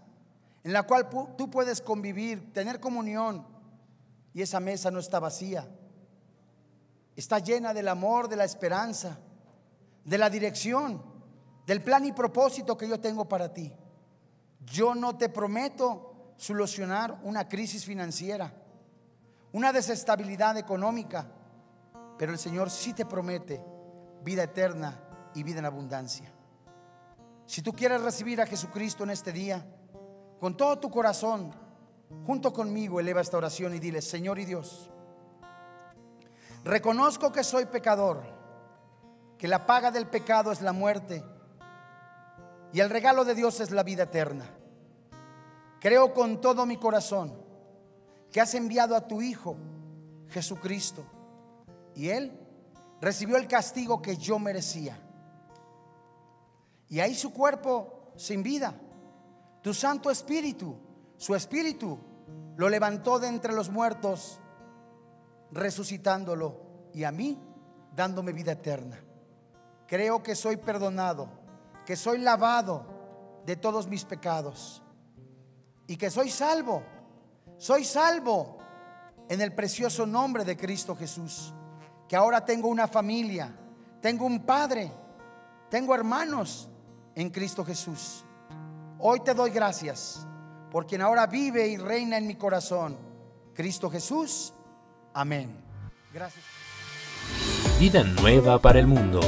en la cual tú puedes convivir, tener comunión, y esa mesa no está vacía, está llena del amor, de la esperanza, de la dirección del plan y propósito que yo tengo para ti. Yo no te prometo solucionar una crisis financiera, una desestabilidad económica, pero el Señor sí te promete vida eterna y vida en abundancia. Si tú quieres recibir a Jesucristo en este día, con todo tu corazón, junto conmigo, eleva esta oración y dile, Señor y Dios, reconozco que soy pecador, que la paga del pecado es la muerte y el regalo de Dios es la vida eterna. Creo con todo mi corazón que has enviado a tu Hijo, Jesucristo, y Él recibió el castigo que yo merecía. Y ahí su cuerpo sin vida, tu Santo Espíritu, su Espíritu, lo levantó de entre los muertos, resucitándolo y a mí dándome vida eterna. Creo que soy perdonado que soy lavado de todos mis pecados y que soy salvo. Soy salvo en el precioso nombre de Cristo Jesús, que ahora tengo una familia, tengo un padre, tengo hermanos en Cristo Jesús. Hoy te doy gracias por quien ahora vive y reina en mi corazón, Cristo Jesús. Amén. Gracias. Vida nueva para el mundo.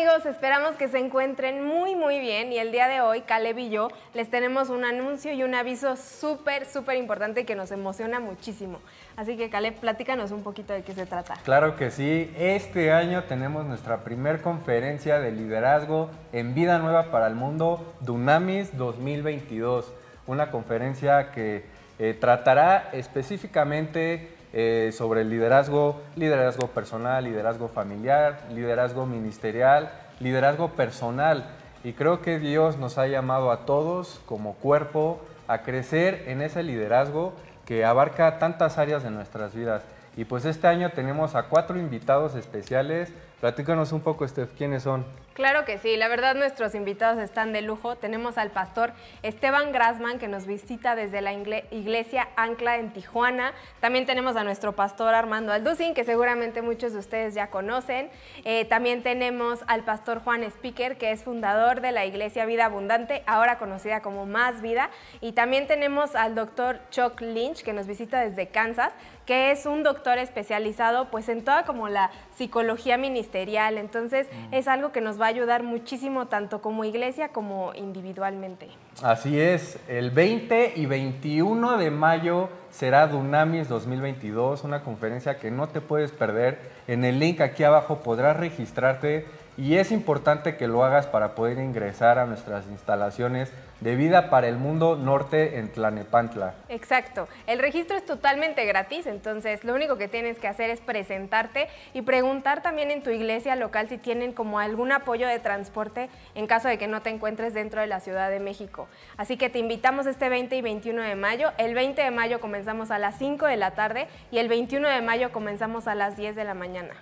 amigos, esperamos que se encuentren muy muy bien y el día de hoy Caleb y yo les tenemos un anuncio y un aviso súper súper importante que nos emociona muchísimo. Así que Caleb, platícanos un poquito de qué se trata. Claro que sí, este año tenemos nuestra primer conferencia de liderazgo en Vida Nueva para el Mundo, Dunamis 2022, una conferencia que eh, tratará específicamente eh, sobre el liderazgo, liderazgo personal, liderazgo familiar, liderazgo ministerial, liderazgo personal. Y creo que Dios nos ha llamado a todos como cuerpo a crecer en ese liderazgo que abarca tantas áreas de nuestras vidas. Y pues este año tenemos a cuatro invitados especiales Platícanos un poco, Steph, ¿quiénes son? Claro que sí, la verdad nuestros invitados están de lujo. Tenemos al pastor Esteban Grassman que nos visita desde la iglesia Ancla en Tijuana. También tenemos a nuestro pastor Armando Alducin, que seguramente muchos de ustedes ya conocen. Eh, también tenemos al pastor Juan Speaker, que es fundador de la iglesia Vida Abundante, ahora conocida como Más Vida. Y también tenemos al doctor Chuck Lynch, que nos visita desde Kansas que es un doctor especializado pues en toda como la psicología ministerial. Entonces mm. es algo que nos va a ayudar muchísimo tanto como iglesia como individualmente. Así es, el 20 y 21 de mayo será Dunamis 2022, una conferencia que no te puedes perder. En el link aquí abajo podrás registrarte y es importante que lo hagas para poder ingresar a nuestras instalaciones de vida para el mundo norte en Tlanepantla. Exacto, el registro es totalmente gratis, entonces lo único que tienes que hacer es presentarte y preguntar también en tu iglesia local si tienen como algún apoyo de transporte en caso de que no te encuentres dentro de la Ciudad de México. Así que te invitamos este 20 y 21 de mayo. El 20 de mayo comenzamos a las 5 de la tarde y el 21 de mayo comenzamos a las 10 de la mañana.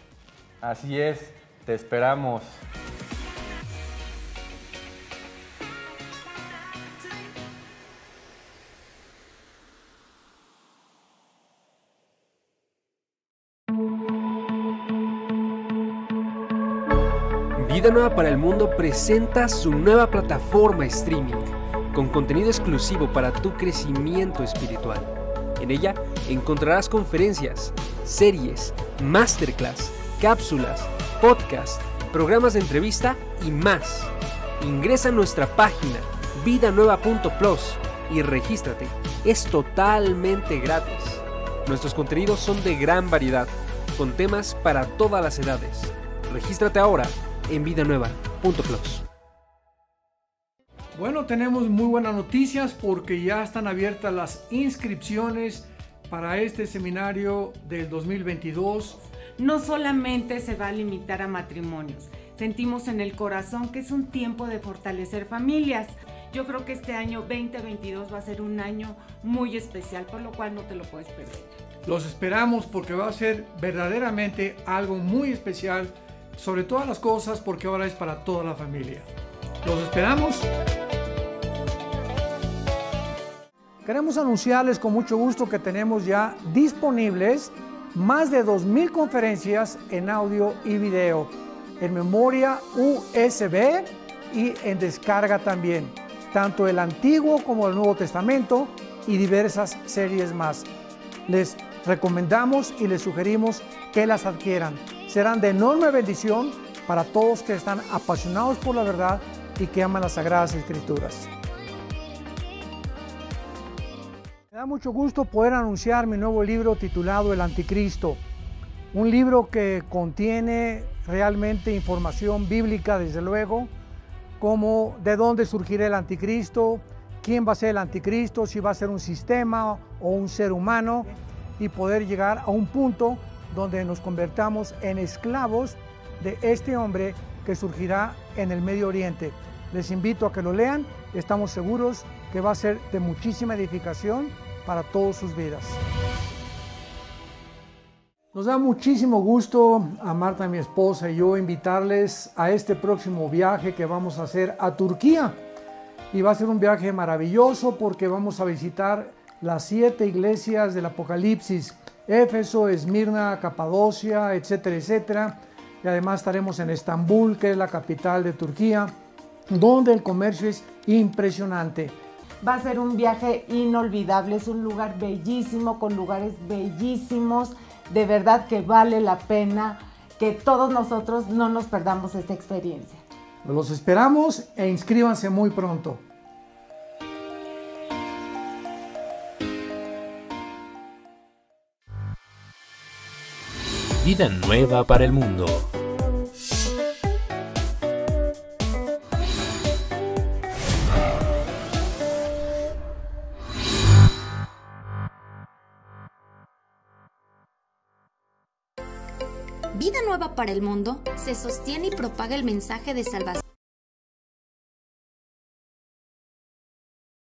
Así es, te esperamos. Vida Nueva para el Mundo presenta su nueva plataforma streaming con contenido exclusivo para tu crecimiento espiritual. En ella encontrarás conferencias, series, masterclass, cápsulas, podcasts, programas de entrevista y más. Ingresa a nuestra página vidanueva.plus y regístrate. Es totalmente gratis. Nuestros contenidos son de gran variedad, con temas para todas las edades. Regístrate ahora en Vida Nueva. Plus. Bueno, tenemos muy buenas noticias porque ya están abiertas las inscripciones para este seminario del 2022. No solamente se va a limitar a matrimonios, sentimos en el corazón que es un tiempo de fortalecer familias. Yo creo que este año 2022 va a ser un año muy especial, por lo cual no te lo puedes perder. Los esperamos porque va a ser verdaderamente algo muy especial sobre todas las cosas porque ahora es para toda la familia. Los esperamos. Queremos anunciarles con mucho gusto que tenemos ya disponibles más de 2.000 conferencias en audio y video, en memoria USB y en descarga también, tanto el Antiguo como el Nuevo Testamento y diversas series más. Les recomendamos y les sugerimos que las adquieran. Serán de enorme bendición para todos que están apasionados por la verdad y que aman las Sagradas Escrituras. Me da mucho gusto poder anunciar mi nuevo libro titulado El Anticristo, un libro que contiene realmente información bíblica, desde luego, como de dónde surgirá el anticristo, quién va a ser el anticristo, si va a ser un sistema o un ser humano y poder llegar a un punto donde nos convertamos en esclavos de este hombre que surgirá en el Medio Oriente. Les invito a que lo lean, estamos seguros que va a ser de muchísima edificación para todas sus vidas. Nos da muchísimo gusto a Marta, mi esposa y yo, invitarles a este próximo viaje que vamos a hacer a Turquía. Y va a ser un viaje maravilloso porque vamos a visitar las siete iglesias del Apocalipsis, Éfeso, Esmirna, Capadocia, etcétera, etcétera. Y además estaremos en Estambul, que es la capital de Turquía, donde el comercio es impresionante. Va a ser un viaje inolvidable, es un lugar bellísimo, con lugares bellísimos, de verdad que vale la pena que todos nosotros no nos perdamos esta experiencia. Los esperamos e inscríbanse muy pronto. vida nueva para el mundo. Vida Nueva para el Mundo se sostiene y propaga el mensaje de salvación